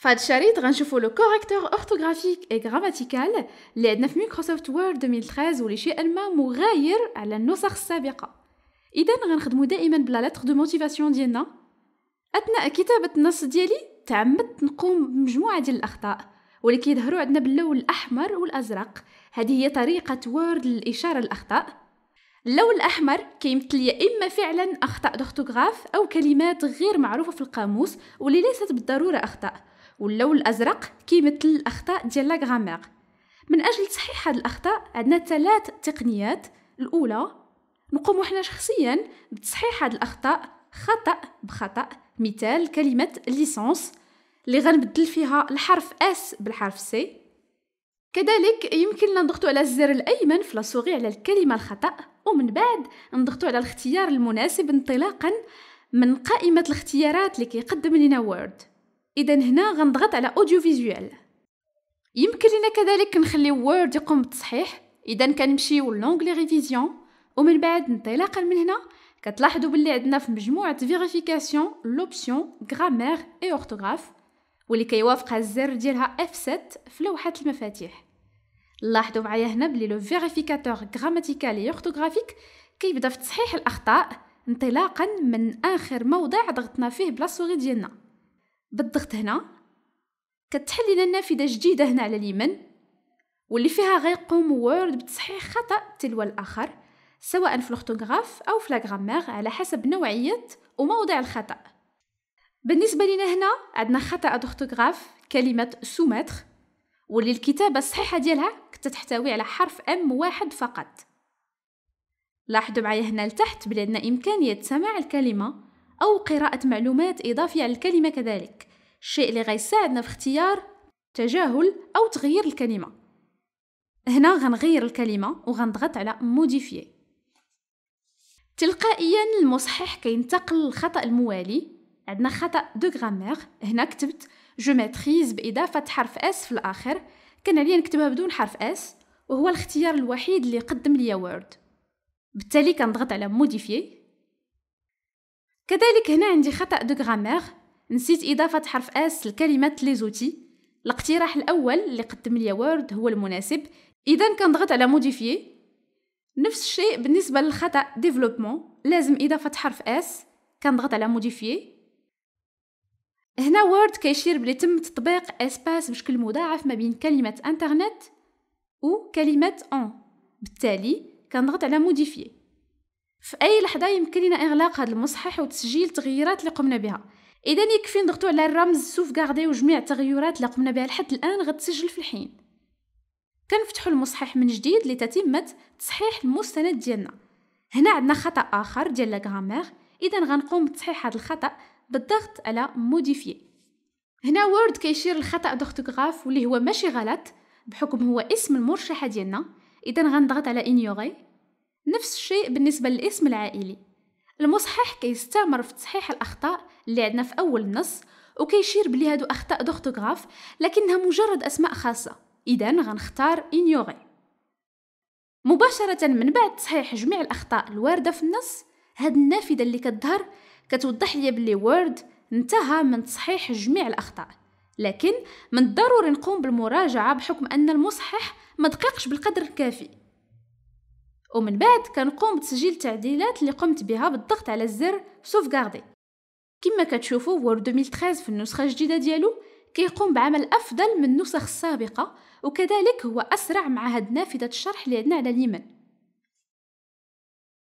فهاد الشريط غنشوفو لو كوريكتور اورثوغرافيك اي غراماتيكال اللي عندنا في مايكروسوفت وورد 2013 واللي شيء ما مغاير على النسخ السابقه اذا غنخدمو دائما بلا لتر دو موتيفاسيون ديالنا اثناء كتابه النص ديالي تعمدت نقوم بمجموعه ديال الاخطاء واللي كيظهروا عندنا باللون الاحمر والازرق هذه هي طريقه وورد للاشاره للاخطاء اللون الاحمر كيمثل يا اما فعلا اخطاء دورتوغراف او كلمات غير معروفه في القاموس واللي ليست بالضروره اخطاء واللون الازرق كيمثل الاخطاء ديال لا غرامير من اجل تصحيح هذه الاخطاء عندنا ثلاث تقنيات الاولى نقوم حنا شخصيا بتصحيح هذه الاخطاء خطا بخطا مثال كلمه ليسونس اللي غنبدل فيها الحرف اس بالحرف سي كذلك يمكننا نضغط على الزر الايمن في لاسوغي على الكلمه الخطا ومن بعد نضغط على الاختيار المناسب انطلاقا من قائمه الاختيارات اللي كيقدم لنا وورد اذا هنا غنضغط على اوديو فيزوال يمكن لنا كذلك نخلي وورد يقوم بالتصحيح اذا كنمشيو لونغلي ريفيزيون ومن بعد انطلاقا من هنا كتلاحظوا باللي عندنا في مجموعه فيريفيكاسيون لوبسيون غرامير اي اورتوغراف واللي كيوافقها الزر ديالها اف 7 في لوحه المفاتيح لاحظوا معايا هنا بلي لو فيريفيكاتور اي اورتوغرافيك كيبدا في تصحيح الاخطاء انطلاقا من اخر موضع ضغطنا فيه بلا سوري ديالنا بالضغط هنا كتحل لنا نافذه جديده هنا على اليمين واللي فيها غيقوم وورد بتصحيح خطا تلو الاخر سواء في الاورثوغراف او في لاغرامير على حسب نوعيه وموضع الخطا بالنسبه لنا هنا عندنا خطا اورثوغراف كلمه سومتر واللي الكتابه الصحيحه ديالها كتحتوي تحتوي على حرف ام واحد فقط لاحظوا معايا هنا لتحت بلي عندنا امكانيه سماع الكلمه أو قراءة معلومات إضافية على الكلمة كذلك الشيء اللي غيساعدنا في اختيار تجاهل أو تغيير الكلمة هنا غنغير الكلمة وغنضغط على موديفيي تلقائيا المصحح كينتقل للخطأ الموالي عندنا خطأ دو غرامير هنا كتبت جو ماتريز بإضافة حرف اس في الآخر كان عليا نكتبها بدون حرف اس وهو الاختيار الوحيد اللي قدم ليا وورد بالتالي كنضغط على موديفيي كذلك هنا عندي خطأ دو غرامير نسيت إضافة حرف اس لكلمة لي زوتي الاقتراح الأول اللي قدم لي وورد هو المناسب إذا كنضغط على موديفي نفس الشيء بالنسبة للخطأ ديفلوبمون لازم إضافة حرف اس كنضغط على موديفي هنا وورد كيشير بلي تم تطبيق اسباس بشكل مضاعف ما بين كلمة انترنت وكلمة اون بالتالي كنضغط على موديفيه في اي لحظه يمكن لنا اغلاق هذا المصحح وتسجيل التغييرات اللي قمنا بها اذا يكفي نضغطوا على الرمز سوف غاردي وجميع التغيرات اللي قمنا بها لحد الان غتسجل في الحين كنفتحوا المصحح من جديد لتتمه تصحيح المستند ديالنا هنا عندنا خطا اخر ديال لا اذا غنقوم بتصحيح هذا الخطا بالضغط على موديفي هنا وورد كيشير الخطا دورتوغراف واللي هو ماشي غلط بحكم هو اسم المرشحه ديالنا اذا غنضغط على انيوغي نفس الشيء بالنسبة للاسم العائلي المصحح كيستمر في تصحيح الأخطاء اللي عندنا في أول النص وكيشير بلي هادو أخطاء دوختوغراف لكنها مجرد أسماء خاصة إذا غنختار إنيوغي مباشرة من بعد تصحيح جميع الأخطاء الواردة في النص هاد النافذة اللي كتظهر كتوضح لي بلي وورد انتهى من تصحيح جميع الأخطاء لكن من الضروري نقوم بالمراجعة بحكم أن المصحح ما دقيقش بالقدر الكافي ومن بعد كنقوم بتسجيل التعديلات اللي قمت بها بالضغط على الزر سوفغاردي كما كتشوفوا وورد 2013 في النسخه الجديده ديالو كيقوم بعمل افضل من النسخ السابقه وكذلك هو اسرع مع هاد نافذه الشرح اللي عندنا على اليمين